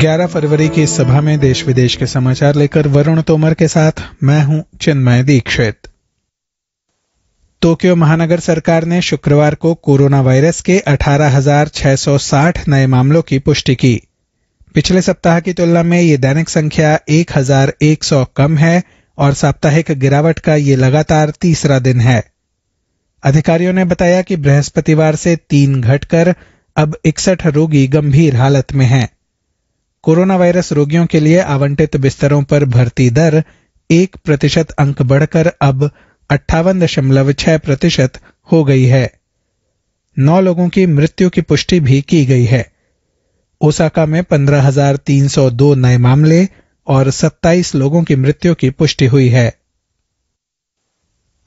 11 फरवरी की सभा में देश विदेश के समाचार लेकर वरुण तोमर के साथ मैं हूं चिन्मय दीक्षित टोक्यो महानगर सरकार ने शुक्रवार को कोरोना वायरस के 18,660 नए मामलों की पुष्टि की पिछले सप्ताह की तुलना में ये दैनिक संख्या 1,100 कम है और साप्ताहिक गिरावट का ये लगातार तीसरा दिन है अधिकारियों ने बताया कि बृहस्पतिवार से तीन घटकर अब इकसठ रोगी गंभीर हालत में हैं कोरोना वायरस रोगियों के लिए आवंटित बिस्तरों पर भर्ती दर एक प्रतिशत अंक बढ़कर अब अट्ठावन दशमलव छह प्रतिशत हो गई है नौ लोगों की मृत्यु की पुष्टि भी की गई है ओसाका में 15,302 नए मामले और 27 लोगों की मृत्यु की पुष्टि हुई है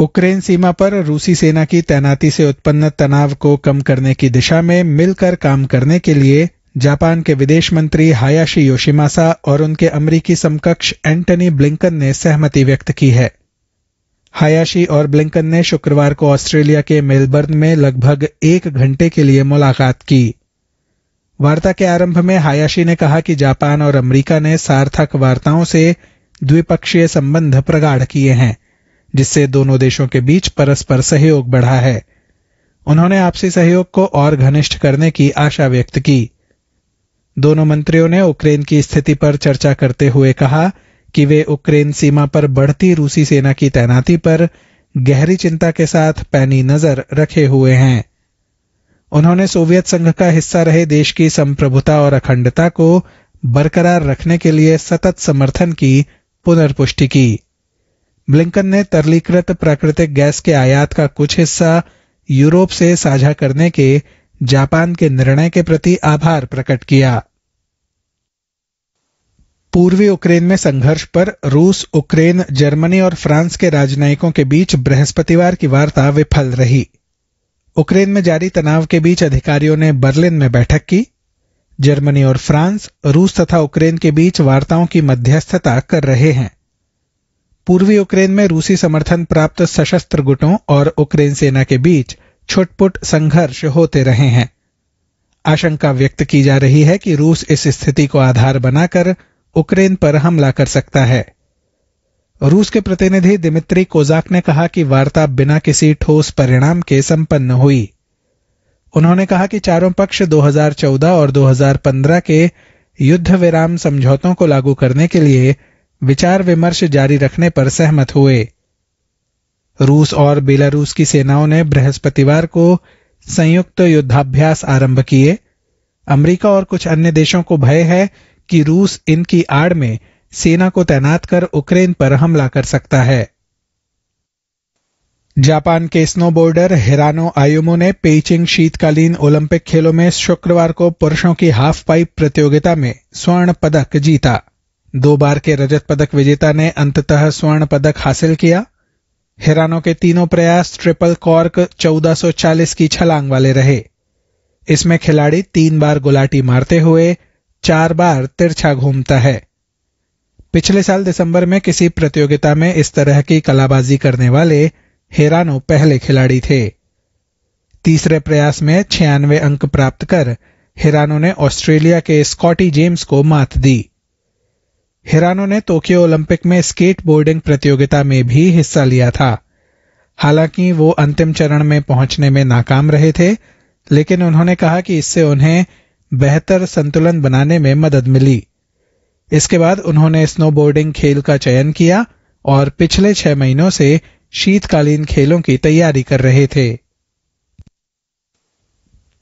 उक्रेन सीमा पर रूसी सेना की तैनाती से उत्पन्न तनाव को कम करने की दिशा में मिलकर काम करने के लिए जापान के विदेश मंत्री हायाशी योशिमासा और उनके अमरीकी समकक्ष एंटनी ब्लिंकन ने सहमति व्यक्त की है हायाशी और ब्लिंकन ने शुक्रवार को ऑस्ट्रेलिया के मेलबर्न में लगभग एक घंटे के लिए मुलाकात की वार्ता के आरंभ में हायाशी ने कहा कि जापान और अमरीका ने सार्थक वार्ताओं से द्विपक्षीय संबंध प्रगाढ़ किए हैं जिससे दोनों देशों के बीच परस्पर सहयोग बढ़ा है उन्होंने आपसी सहयोग को और घनिष्ठ करने की आशा व्यक्त की दोनों मंत्रियों ने यूक्रेन की स्थिति पर चर्चा करते हुए कहा कि वे यूक्रेन सीमा पर बढ़ती रूसी सेना की तैनाती पर गहरी चिंता के साथ पैनी नजर रखे हुए हैं उन्होंने सोवियत संघ का हिस्सा रहे देश की संप्रभुता और अखंडता को बरकरार रखने के लिए सतत समर्थन की पुनर्पुष्टि की ब्लिंकन ने तरलीकृत प्राकृतिक गैस के आयात का कुछ हिस्सा यूरोप से साझा करने के जापान के निर्णय के प्रति आभार प्रकट किया पूर्वी यूक्रेन में संघर्ष पर रूस यूक्रेन जर्मनी और फ्रांस के राजनयिकों के बीच बृहस्पतिवार की वार्ता विफल रही यूक्रेन में जारी तनाव के बीच अधिकारियों ने बर्लिन में बैठक की जर्मनी और फ्रांस रूस तथा यूक्रेन के बीच वार्ताओं की मध्यस्थता कर रहे हैं पूर्वी यूक्रेन में रूसी समर्थन प्राप्त सशस्त्र गुटों और यूक्रेन सेना के बीच छुटपुट संघर्ष होते रहे हैं आशंका व्यक्त की जा रही है कि रूस इस स्थिति को आधार बनाकर उक्रेन पर हमला कर सकता है रूस के प्रतिनिधि दिमित्री कोजाक ने कहा कि वार्ता बिना किसी ठोस परिणाम के संपन्न हुई उन्होंने कहा कि चारों पक्ष 2014 और 2015 के युद्ध विराम समझौतों को लागू करने के लिए विचार विमर्श जारी रखने पर सहमत हुए रूस और बेलारूस की सेनाओं ने बृहस्पतिवार को संयुक्त युद्धाभ्यास आरंभ किए अमेरिका और कुछ अन्य देशों को भय है कि रूस इनकी आड़ में सेना को तैनात कर उक्रेन पर हमला कर सकता है जापान के स्नोबोर्डर हिरानो आयुमो ने पेइचिंग शीतकालीन ओलंपिक खेलों में शुक्रवार को पुरुषों की हाफ पाइप प्रतियोगिता में स्वर्ण पदक जीता दो बार के रजत पदक विजेता ने अंततः स्वर्ण पदक हासिल किया हिरानों के तीनों प्रयास ट्रिपल कॉर्क 1440 की छलांग वाले रहे इसमें खिलाड़ी तीन बार गुलाटी मारते हुए चार बार तिरछा घूमता है पिछले साल दिसंबर में किसी प्रतियोगिता में इस तरह की कलाबाजी करने वाले हेरानो पहले खिलाड़ी थे तीसरे प्रयास में छियानवे अंक प्राप्त कर हिरानो ने ऑस्ट्रेलिया के स्कॉटी जेम्स को मात दी हिरानो ने टोक्यो ओलंपिक में स्केट बोर्डिंग प्रतियोगिता में भी हिस्सा लिया था हालांकि वो अंतिम चरण में पहुंचने में नाकाम रहे थे लेकिन उन्होंने कहा कि इससे उन्हें बेहतर संतुलन बनाने में मदद मिली इसके बाद उन्होंने स्नोबोर्डिंग खेल का चयन किया और पिछले छह महीनों से शीतकालीन खेलों की तैयारी कर रहे थे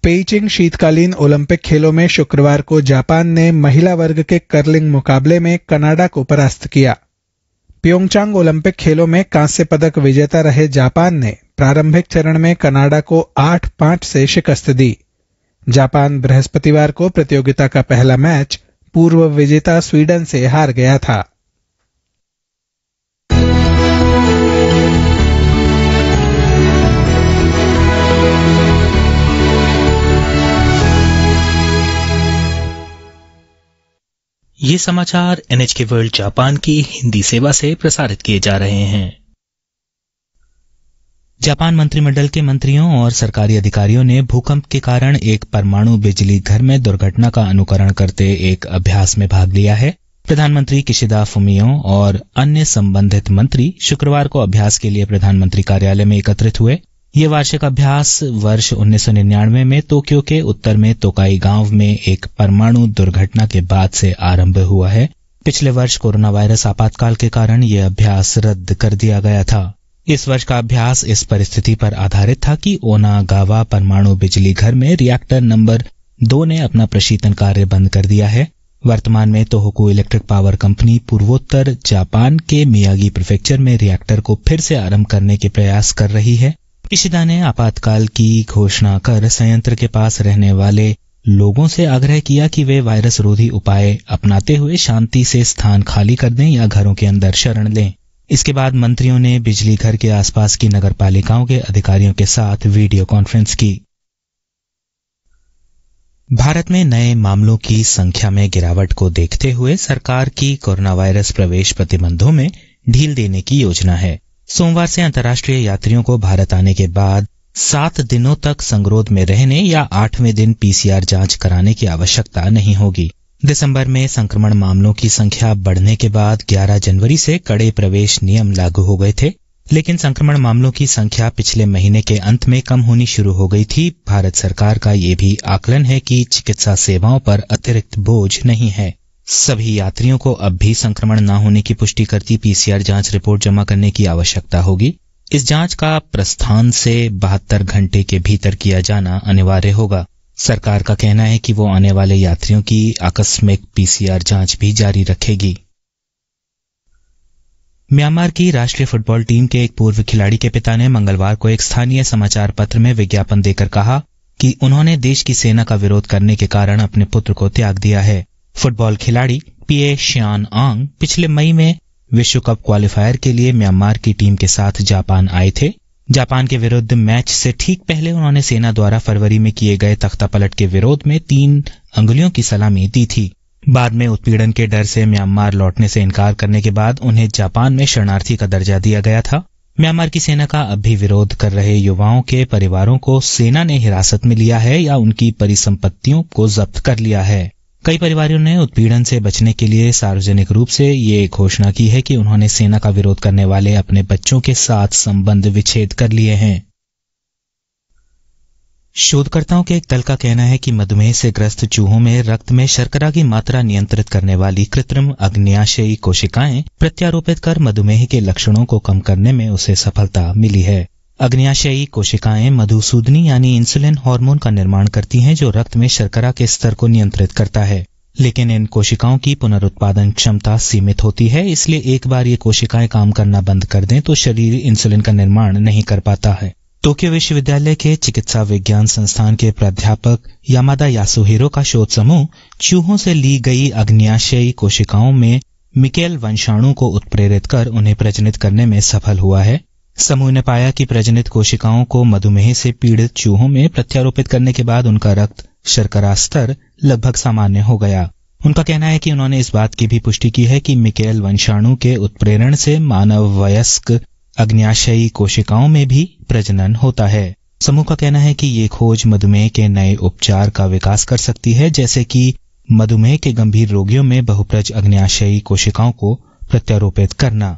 पेइचिंग शीतकालीन ओलंपिक खेलों में शुक्रवार को जापान ने महिला वर्ग के कर्लिंग मुकाबले में कनाडा को परास्त किया प्योंगचांग ओलंपिक खेलों में कांस्य पदक विजेता रहे जापान ने प्रारंभिक चरण में कनाडा को आठ पांच से शिकस्त दी जापान बृहस्पतिवार को प्रतियोगिता का पहला मैच पूर्व विजेता स्वीडन से हार गया था ये समाचार एनएच के वर्ल्ड जापान की हिंदी सेवा से प्रसारित किए जा रहे हैं जापान मंत्रिमंडल के मंत्रियों और सरकारी अधिकारियों ने भूकंप के कारण एक परमाणु बिजली घर में दुर्घटना का अनुकरण करते एक अभ्यास में भाग लिया है प्रधानमंत्री किशिदा फुमियो और अन्य संबंधित मंत्री शुक्रवार को अभ्यास के लिए प्रधानमंत्री कार्यालय में एकत्रित हुए ये वार्षिक अभ्यास वर्ष 1999 में टोक्यो के उत्तर में तोकाई गांव में एक परमाणु दुर्घटना के बाद से आरंभ हुआ है पिछले वर्ष कोरोना वायरस आपातकाल के कारण यह अभ्यास रद्द कर दिया गया था इस वर्ष का अभ्यास इस परिस्थिति पर आधारित था कि ओना गावा परमाणु बिजली घर में रिएक्टर नंबर दो ने अपना प्रशीतन कार्य बंद कर दिया है वर्तमान में तोहोकू इलेक्ट्रिक पावर कंपनी पूर्वोत्तर जापान के मियागी प्रिफेक्चर में रिएक्टर को फिर से आरंभ करने के प्रयास कर रही है किशिदा ने आपातकाल की घोषणा कर संयंत्र के पास रहने वाले लोगों से आग्रह किया कि वे वायरस रोधी उपाय अपनाते हुए शांति से स्थान खाली कर दें या घरों के अंदर शरण लें इसके बाद मंत्रियों ने बिजली घर के आसपास की नगर पालिकाओं के अधिकारियों के साथ वीडियो कॉन्फ्रेंस की भारत में नए मामलों की संख्या में गिरावट को देखते हुए सरकार की कोरोना वायरस प्रवेश प्रतिबंधों में ढील देने की योजना है सोमवार से अंतर्राष्ट्रीय यात्रियों को भारत आने के बाद सात दिनों तक संगरोध में रहने या आठवें दिन पीसीआर जांच कराने की आवश्यकता नहीं होगी दिसंबर में संक्रमण मामलों की संख्या बढ़ने के बाद 11 जनवरी से कड़े प्रवेश नियम लागू हो गए थे लेकिन संक्रमण मामलों की संख्या पिछले महीने के अंत में कम होनी शुरू हो गई थी भारत सरकार का ये भी आकलन है कि चिकित्सा सेवाओं पर अतिरिक्त बोझ नहीं है सभी यात्रियों को अब भी संक्रमण न होने की पुष्टि करती पीसीआर जांच रिपोर्ट जमा करने की आवश्यकता होगी इस जांच का प्रस्थान से बहत्तर घंटे के भीतर किया जाना अनिवार्य होगा सरकार का कहना है कि वो आने वाले यात्रियों की आकस्मिक पीसीआर जांच भी जारी रखेगी म्यांमार की राष्ट्रीय फुटबॉल टीम के एक पूर्व खिलाड़ी के पिता ने मंगलवार को एक स्थानीय समाचार पत्र में विज्ञापन देकर कहा कि उन्होंने देश की सेना का विरोध करने के कारण अपने पुत्र को त्याग दिया है फुटबॉल खिलाड़ी पीए श्यान आंग पिछले मई में विश्व कप क्वालिफायर के लिए म्यांमार की टीम के साथ जापान आए थे जापान के विरुद्ध मैच से ठीक पहले उन्होंने सेना द्वारा फरवरी में किए गए तख्तापलट के विरोध में तीन अंगुलियों की सलामी दी थी बाद में उत्पीड़न के डर से म्यांमार लौटने से इनकार करने के बाद उन्हें जापान में शरणार्थी का दर्जा दिया गया था म्यांमार की सेना का अब भी विरोध कर रहे युवाओं के परिवारों को सेना ने हिरासत में लिया है या उनकी परिसंपत्तियों को जब्त कर लिया है कई परिवारों ने उत्पीड़न से बचने के लिए सार्वजनिक रूप से ये घोषणा की है कि उन्होंने सेना का विरोध करने वाले अपने बच्चों के साथ संबंध विच्छेद कर लिए हैं शोधकर्ताओं के एक दल का कहना है कि मधुमेह से ग्रस्त चूहों में रक्त में शर्करा की मात्रा नियंत्रित करने वाली कृत्रिम अग्न्याशयी कोशिकाएं प्रत्यारोपित कर मधुमेह के लक्षणों को कम करने में उसे सफलता मिली है अग्नियाशयी कोशिकाएं मधुसूदनी यानी इंसुलिन हार्मोन का निर्माण करती हैं जो रक्त में शर्करा के स्तर को नियंत्रित करता है लेकिन इन कोशिकाओं की पुनरुत्पादन क्षमता सीमित होती है इसलिए एक बार ये कोशिकाएं काम करना बंद कर दें तो शरीर इंसुलिन का निर्माण नहीं कर पाता है टोक्यो विश्वविद्यालय के चिकित्सा विज्ञान संस्थान के प्राध्यापक यामादा यासुहिरो का शोध समूह चूहों से ली गई अग्नियाशयी कोशिकाओं में मिकेल वंशाणु को उत्प्रेरित कर उन्हें प्रजनित करने में सफल हुआ है समूह ने पाया कि प्रजनित कोशिकाओं को मधुमेह से पीड़ित चूहों में प्रत्यारोपित करने के बाद उनका रक्त शर्करा स्तर लगभग सामान्य हो गया उनका कहना है कि उन्होंने इस बात की भी पुष्टि की है कि मिकेल वंशाणु के उत्प्रेरण से मानव वयस्क अग्न्याशयी कोशिकाओं में भी प्रजनन होता है समूह का कहना है कि ये खोज मधुमेह के नए उपचार का विकास कर सकती है जैसे कि मधुमेह के गंभीर रोगियों में बहुप्रज अग्न्याशयी कोशिकाओं को प्रत्यारोपित करना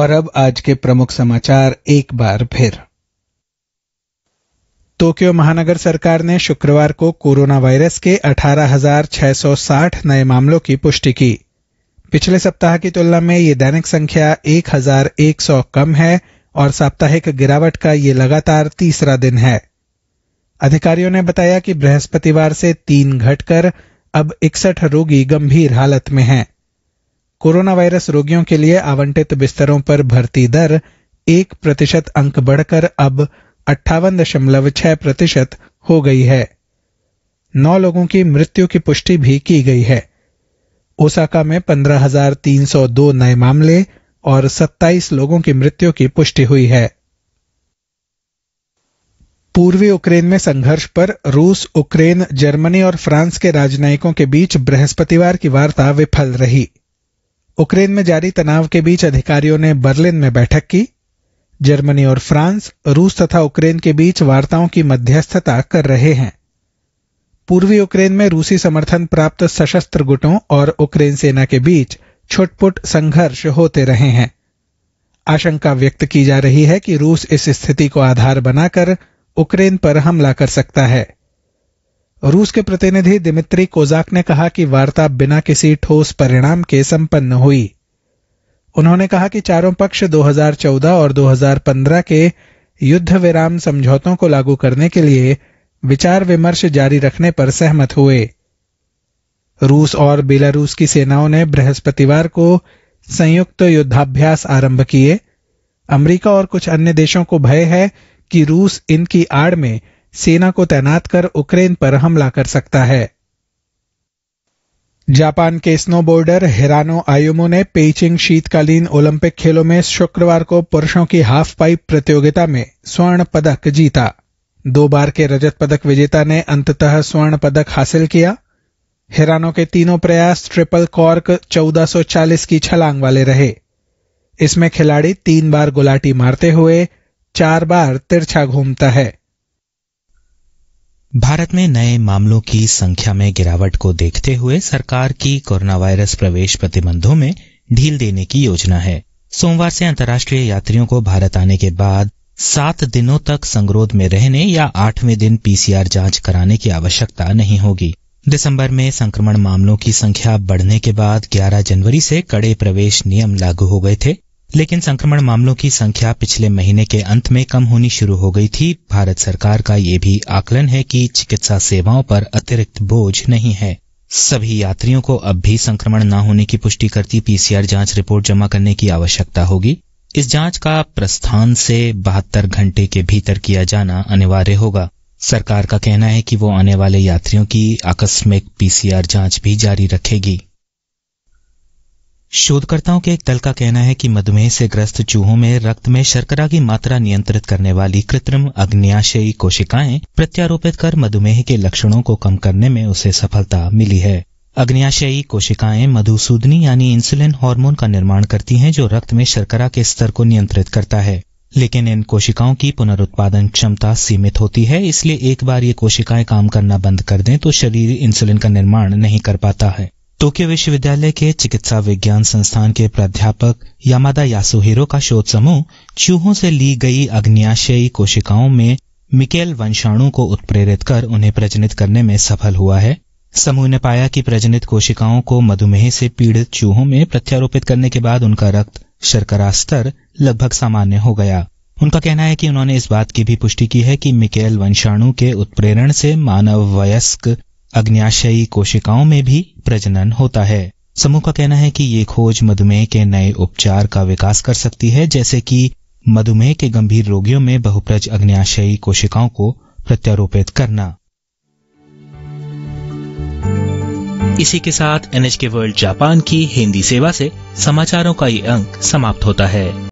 और अब आज के प्रमुख समाचार एक बार फिर टोक्यो महानगर सरकार ने शुक्रवार को कोरोना वायरस के 18,660 नए मामलों की पुष्टि की पिछले सप्ताह की तुलना में ये दैनिक संख्या 1,100 कम है और साप्ताहिक गिरावट का ये लगातार तीसरा दिन है अधिकारियों ने बताया कि बृहस्पतिवार से तीन घटकर अब इकसठ रोगी गंभीर हालत में हैं। कोरोना वायरस रोगियों के लिए आवंटित बिस्तरों पर भर्ती दर एक प्रतिशत अंक बढ़कर अब अट्ठावन दशमलव छह प्रतिशत हो गई है नौ लोगों की मृत्यु की पुष्टि भी की गई है ओसाका में 15,302 नए मामले और 27 लोगों की मृत्यु की पुष्टि हुई है पूर्वी यूक्रेन में संघर्ष पर रूस यूक्रेन जर्मनी और फ्रांस के राजनयिकों के बीच बृहस्पतिवार की वार्ता विफल रही उक्रेन में जारी तनाव के बीच अधिकारियों ने बर्लिन में बैठक की जर्मनी और फ्रांस रूस तथा उक्रेन के बीच वार्ताओं की मध्यस्थता कर रहे हैं पूर्वी उक्रेन में रूसी समर्थन प्राप्त सशस्त्र गुटों और उक्रेन सेना के बीच छुटपुट संघर्ष होते रहे हैं आशंका व्यक्त की जा रही है कि रूस इस स्थिति को आधार बनाकर उक्रेन पर हमला कर सकता है रूस के प्रतिनिधि दिमित्री कोजाक ने कहा कि वार्ता बिना किसी ठोस परिणाम के संपन्न हुई उन्होंने कहा कि चारों पक्ष 2014 और 2015 के युद्ध विराम समझौतों को लागू करने के लिए विचार विमर्श जारी रखने पर सहमत हुए रूस और बेलारूस की सेनाओं ने बृहस्पतिवार को संयुक्त युद्धाभ्यास आरंभ किए अमेरिका और कुछ अन्य देशों को भय है कि रूस इनकी आड़ में सेना को तैनात कर उक्रेन पर हमला कर सकता है जापान के स्नोबोर्डर हिरानो आयुमो ने पेइचिंग शीतकालीन ओलंपिक खेलों में शुक्रवार को पुरुषों की हाफ पाइप प्रतियोगिता में स्वर्ण पदक जीता दो बार के रजत पदक विजेता ने अंततः स्वर्ण पदक हासिल किया हिरानो के तीनों प्रयास ट्रिपल कॉर्क 1440 की छलांग वाले रहे इसमें खिलाड़ी तीन बार गुलाटी मारते हुए चार बार तिरछा घूमता है भारत में नए मामलों की संख्या में गिरावट को देखते हुए सरकार की कोरोना वायरस प्रवेश प्रतिबंधों में ढील देने की योजना है सोमवार से अंतर्राष्ट्रीय यात्रियों को भारत आने के बाद सात दिनों तक संगरोध में रहने या आठवें दिन पीसीआर जांच कराने की आवश्यकता नहीं होगी दिसंबर में संक्रमण मामलों की संख्या बढ़ने के बाद 11 जनवरी से कड़े प्रवेश नियम लागू हो गए थे लेकिन संक्रमण मामलों की संख्या पिछले महीने के अंत में कम होनी शुरू हो गई थी भारत सरकार का ये भी आकलन है कि चिकित्सा सेवाओं पर अतिरिक्त बोझ नहीं है सभी यात्रियों को अब भी संक्रमण न होने की पुष्टि करती पीसीआर जांच रिपोर्ट जमा करने की आवश्यकता होगी इस जांच का प्रस्थान से बहत्तर घंटे के भीतर किया जाना अनिवार्य होगा सरकार का कहना है कि वो आने वाले यात्रियों की आकस्मिक पीसीआर जांच भी जारी रखेगी शोधकर्ताओं के एक दल का कहना है कि मधुमेह से ग्रस्त चूहों में रक्त में शर्करा की मात्रा नियंत्रित करने वाली कृत्रिम अग्नियाशयी कोशिकाएं प्रत्यारोपित कर मधुमेह के लक्षणों को कम करने में उसे सफलता मिली है अग्नियाशयी कोशिकाएं मधुसूदनी यानी इंसुलिन हार्मोन का निर्माण करती हैं जो रक्त में शर्करा के स्तर को नियंत्रित करता है लेकिन इन कोशिकाओं की पुनरुत्पादन क्षमता सीमित होती है इसलिए एक बार ये कोशिकाएं काम करना बंद कर दें तो शरीर इंसुलिन का निर्माण नहीं कर पाता है टोक्यो विश्वविद्यालय के चिकित्सा विज्ञान संस्थान के प्राध्यापक यामादा यासुहिरो का शोध समूह चूहों से ली गई अग्नियाशयी कोशिकाओं में मिकेल वंशाणु को उत्प्रेरित कर उन्हें प्रजनित करने में सफल हुआ है समूह ने पाया कि प्रजनित कोशिकाओं को मधुमेह से पीड़ित चूहों में प्रत्यारोपित करने के बाद उनका रक्त शर्करा स्तर लगभग सामान्य हो गया उनका कहना है कि उन्होंने इस बात की भी पुष्टि की है कि मिकेल वंशाणु के उत्प्रेरण से मानव वयस्क अग्न्याशयी कोशिकाओं में भी प्रजनन होता है समूह का कहना है कि ये खोज मधुमेह के नए उपचार का विकास कर सकती है जैसे कि मधुमेह के गंभीर रोगियों में बहुप्रज अग्न्याशयी कोशिकाओं को प्रत्यारोपित करना इसी के साथ एनएचके वर्ल्ड जापान की हिंदी सेवा से समाचारों का ये अंक समाप्त होता है